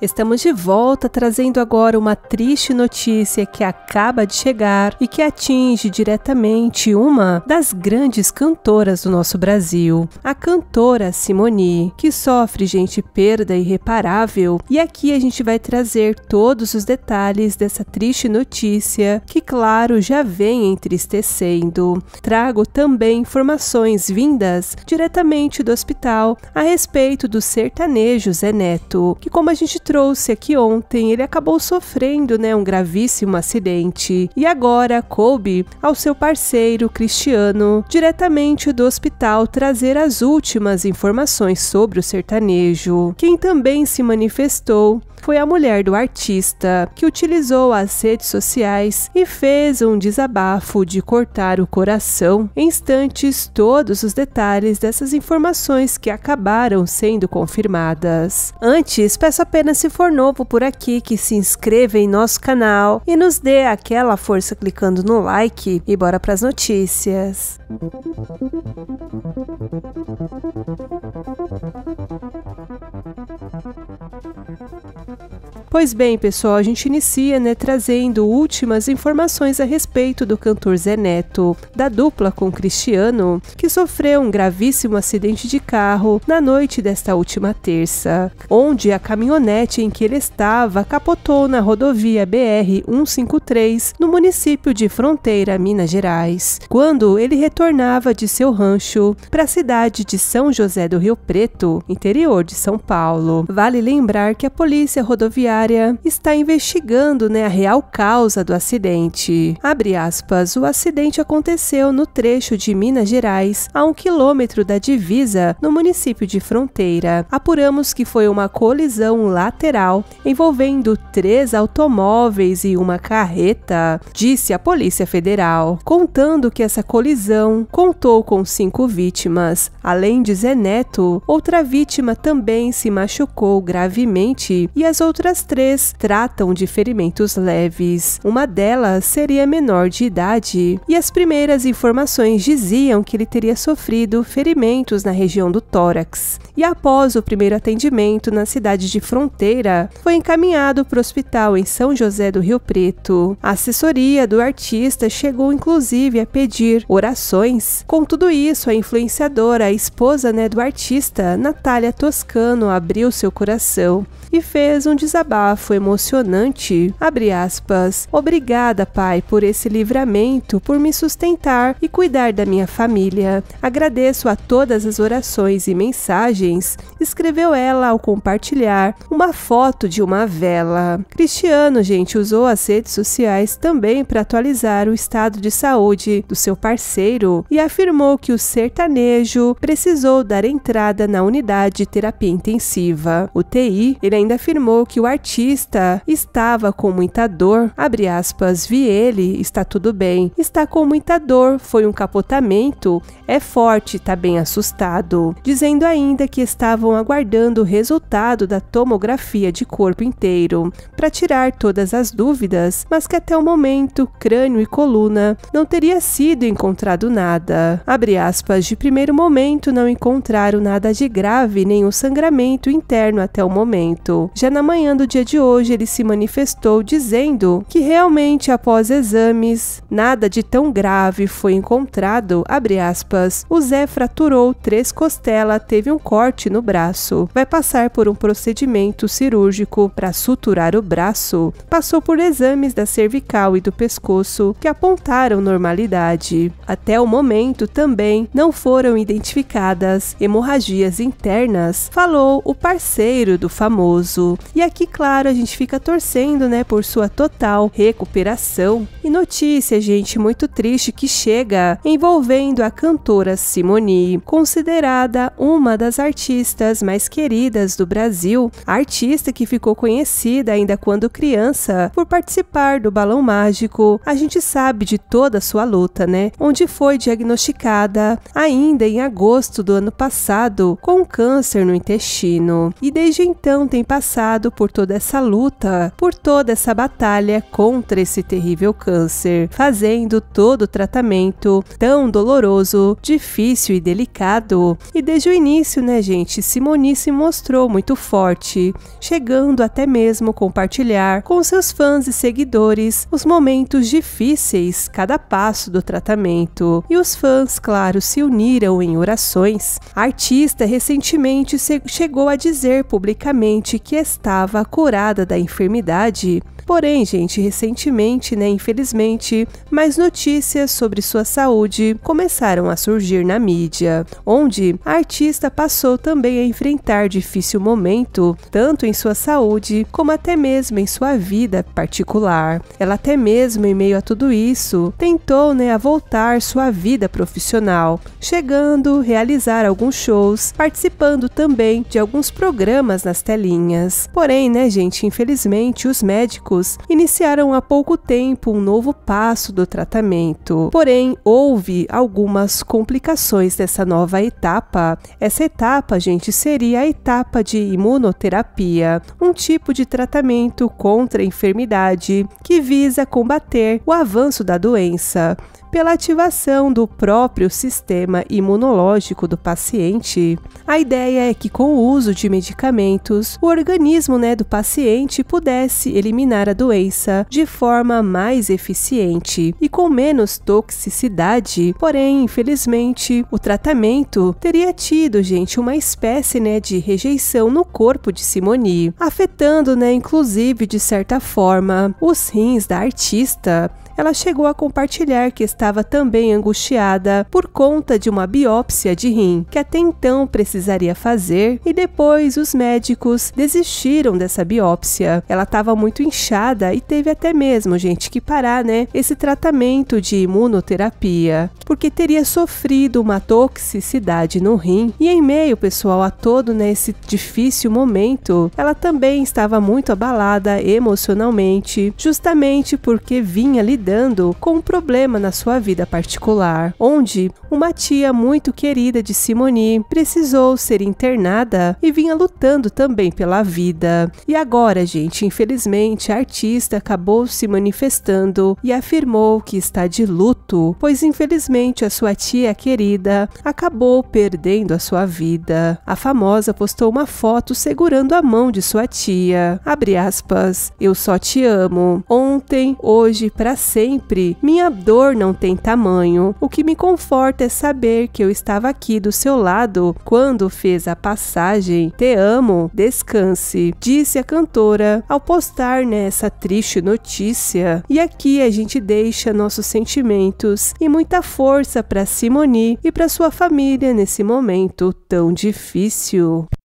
Estamos de volta trazendo agora uma triste notícia que acaba de chegar e que atinge diretamente uma das grandes cantoras do nosso Brasil, a cantora Simone, que sofre, gente, perda irreparável. E aqui a gente vai trazer todos os detalhes dessa triste notícia, que, claro, já vem entristecendo. Trago também informações vindas diretamente do hospital a respeito do sertanejo Zé Neto, que, como a gente trouxe aqui ontem, ele acabou sofrendo né, um gravíssimo acidente e agora coube ao seu parceiro Cristiano, diretamente do hospital, trazer as últimas informações sobre o sertanejo. Quem também se manifestou foi a mulher do artista, que utilizou as redes sociais e fez um desabafo de cortar o coração em instantes todos os detalhes dessas informações que acabaram sendo confirmadas. Antes, peço apenas se for novo por aqui, que se inscreva em nosso canal e nos dê aquela força clicando no like e bora para as notícias. Pois bem, pessoal, a gente inicia né, trazendo últimas informações a respeito do cantor Zé Neto, da dupla com Cristiano, que sofreu um gravíssimo acidente de carro na noite desta última terça, onde a caminhonete em que ele estava capotou na rodovia BR-153, no município de Fronteira, Minas Gerais, quando ele retornava de seu rancho para a cidade de São José do Rio Preto, interior de São Paulo. Vale lembrar que a polícia rodoviária rodoviária está investigando né, a real causa do acidente. Abre aspas, o acidente aconteceu no trecho de Minas Gerais, a um quilômetro da divisa, no município de Fronteira. Apuramos que foi uma colisão lateral envolvendo três automóveis e uma carreta, disse a Polícia Federal, contando que essa colisão contou com cinco vítimas. Além de Zé Neto, outra vítima também se machucou gravemente e as outras três tratam de ferimentos leves. Uma delas seria menor de idade, e as primeiras informações diziam que ele teria sofrido ferimentos na região do tórax. E após o primeiro atendimento na cidade de Fronteira, foi encaminhado para o hospital em São José do Rio Preto. A assessoria do artista chegou inclusive a pedir orações. Com tudo isso, a influenciadora, a esposa né, do artista, Natália Toscano, abriu seu coração e fez um desabafo bafo ah, emocionante. Abre aspas. Obrigada, Pai, por esse livramento, por me sustentar e cuidar da minha família. Agradeço a todas as orações e mensagens, escreveu ela ao compartilhar uma foto de uma vela. Cristiano, gente, usou as redes sociais também para atualizar o estado de saúde do seu parceiro e afirmou que o sertanejo precisou dar entrada na unidade de terapia intensiva, UTI. Ele ainda afirmou que o artista Batista estava com muita dor, abre aspas, vi ele, está tudo bem, está com muita dor, foi um capotamento, é forte, está bem assustado, dizendo ainda que estavam aguardando o resultado da tomografia de corpo inteiro para tirar todas as dúvidas, mas que até o momento crânio e coluna não teria sido encontrado nada. Abre aspas, de primeiro momento não encontraram nada de grave, nenhum sangramento interno até o momento. Já na manhã do dia dia de hoje ele se manifestou dizendo que realmente após exames nada de tão grave foi encontrado. O Zé fraturou três costelas, teve um corte no braço, vai passar por um procedimento cirúrgico para suturar o braço. Passou por exames da cervical e do pescoço que apontaram normalidade. Até o momento também não foram identificadas hemorragias internas, falou o parceiro do famoso. E aqui claro claro, a gente fica torcendo, né, por sua total recuperação. E notícia, gente, muito triste que chega envolvendo a cantora Simone, considerada uma das artistas mais queridas do Brasil, artista que ficou conhecida ainda quando criança por participar do Balão Mágico. A gente sabe de toda a sua luta, né? Onde foi diagnosticada ainda em agosto do ano passado com câncer no intestino. E desde então tem passado por toda essa luta, por toda essa batalha contra esse terrível câncer, fazendo todo o tratamento tão doloroso, difícil e delicado. E desde o início, né, gente, Simoni se mostrou muito forte, chegando até mesmo compartilhar com seus fãs e seguidores os momentos difíceis, cada passo do tratamento. E os fãs, claro, se uniram em orações. A artista recentemente chegou a dizer publicamente que estava curada curada da enfermidade, Porém, gente, recentemente, né, infelizmente, mais notícias sobre sua saúde começaram a surgir na mídia, onde a artista passou também a enfrentar difícil momento, tanto em sua saúde como até mesmo em sua vida particular. Ela até mesmo em meio a tudo isso tentou, né, a voltar sua vida profissional, chegando a realizar alguns shows, participando também de alguns programas nas telinhas. Porém, né, gente, infelizmente os médicos médicos iniciaram há pouco tempo um novo passo do tratamento. Porém, houve algumas complicações dessa nova etapa. Essa etapa, gente, seria a etapa de imunoterapia, um tipo de tratamento contra a enfermidade que visa combater o avanço da doença pela ativação do próprio sistema imunológico do paciente. A ideia é que com o uso de medicamentos, o organismo né, do paciente pudesse eliminar a doença de forma mais eficiente e com menos toxicidade. Porém, infelizmente, o tratamento teria tido, gente, uma espécie né, de rejeição no corpo de Simoni, afetando, né, inclusive, de certa forma, os rins da artista ela chegou a compartilhar que estava também angustiada por conta de uma biópsia de rim que até então precisaria fazer e depois os médicos desistiram dessa biópsia. Ela estava muito inchada e teve até mesmo, gente, que parar, né, esse tratamento de imunoterapia, porque teria sofrido uma toxicidade no rim. E em meio, pessoal, a todo né, esse difícil momento, ela também estava muito abalada emocionalmente, justamente porque vinha lidando lidando com um problema na sua vida particular, onde uma tia muito querida de Simoni precisou ser internada e vinha lutando também pela vida. E agora, gente, infelizmente, a artista acabou se manifestando e afirmou que está de luto, pois infelizmente a sua tia querida acabou perdendo a sua vida. A famosa postou uma foto segurando a mão de sua tia. Abre aspas, eu só te amo. Ontem, hoje, para sempre sempre, minha dor não tem tamanho. O que me conforta é saber que eu estava aqui do seu lado quando fez a passagem. Te amo, descanse, disse a cantora ao postar nessa triste notícia. E aqui a gente deixa nossos sentimentos e muita força para Simoni e para sua família nesse momento tão difícil.